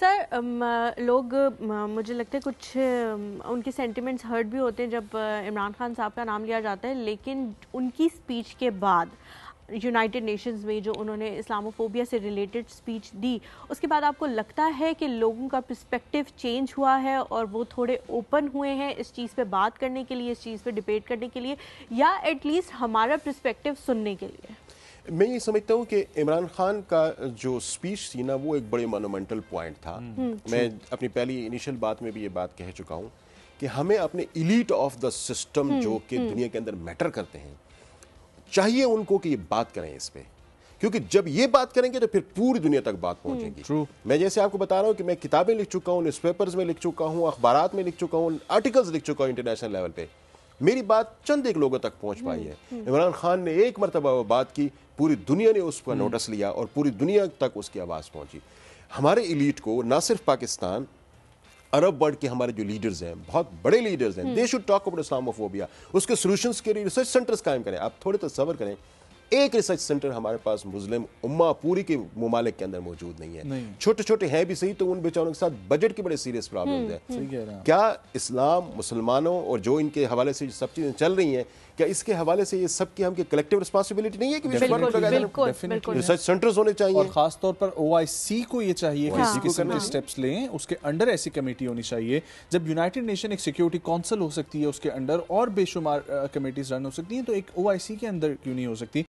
Sir um, uh, लोग uh, मुझे लगता है कुछ um, उनके सेंटिमेंट्स हर्ट भी होते हैं जब uh, इमरान खान साहब का नाम लिया जाता है लेकिन उनकी स्पीच के बाद यूनाइटेड नेशंस में जो उन्होंने इस्लामोफोबिया से रिलेटेड स्पीच दी उसके बाद आपको लगता है कि लोगों का पर्सपेक्टिव चेंज हुआ है और वो थोड़े ओपन हुए हैं इस चीज़ पे बात करने के लिए इस चीज़ पे डिबेट करने के लिए या एटलीस्ट हमारा पर्सपेक्टिव सुनने के लिए मैं ये समझता हूँ कि इमरान खान का जो स्पीच थी ना वो एक बड़े मोनोमेंटल पॉइंट था हम्म। हम्म। मैं अपनी पहली इनिशियल बात में भी ये बात कह चुका हूँ कि हमें अपने इलीट ऑफ द सिस्टम जो कि हम्म। दुनिया के अंदर मैटर करते हैं चाहिए उनको कि ये बात करें इस पर क्योंकि जब ये बात करेंगे तो फिर पूरी दुनिया तक बात पहुंचेगी True. मैं जैसे आपको बता रहा हूँ कि मैं किताबें लिख चुका हूँ न्यूज़ पेपर्स में लिख चुका हूँ अखबार में लिख चुका हूँ आर्टिकल्स लिख चुका हूँ इंटरनेशनल लेवल पर मेरी बात चंद एक लोगों तक पहुंच पाई है इमरान खान ने एक मरतबा वो बात की पूरी दुनिया ने उस पर हम्म। नोटिस लिया और पूरी दुनिया तक उसकी आवाज़ पहुंची हमारे इलीट को ना सिर्फ पाकिस्तान अरब वर्ल्ड के हमारे जो लीडर्स हैं बहुत बड़े लीडर्स हैं hmm. They should talk about Islamophobia उसके सोल्यूशंस के लिए रिसर्च सेंटर्स कायम करें आप थोड़े तो सबर करें एक रिसर्च सेंटर हमारे पास मुस्लिम उम्मा पूरी के ममालिक के अंदर मौजूद नहीं है छोटे छोटे हैं भी सही तो उन बेचारों के साथ बजट की बड़े सीरियस प्रॉब्लम है क्या इस्लाम मुसलमानों और जो इनके हवाले से सब चीज़ें चल रही हैं क्या इसके हवाले से ये सब की हमकी कलेक्टिव रिस्पॉन्सिबिलिटी नहीं है कि रिसर्च सेंटर्स होने चाहिए खासतौर पर ओआईसी को ये चाहिए स्टेप्स लें उसके अंडर ऐसी कमेटी होनी चाहिए जब यूनाइटेड नेशन एक सिक्योरिटी काउंसिल हो सकती है उसके अंडर और बेशुमार कमेटीज रन हो सकती हैं तो एक ओ के अंदर क्यों नहीं हो सकती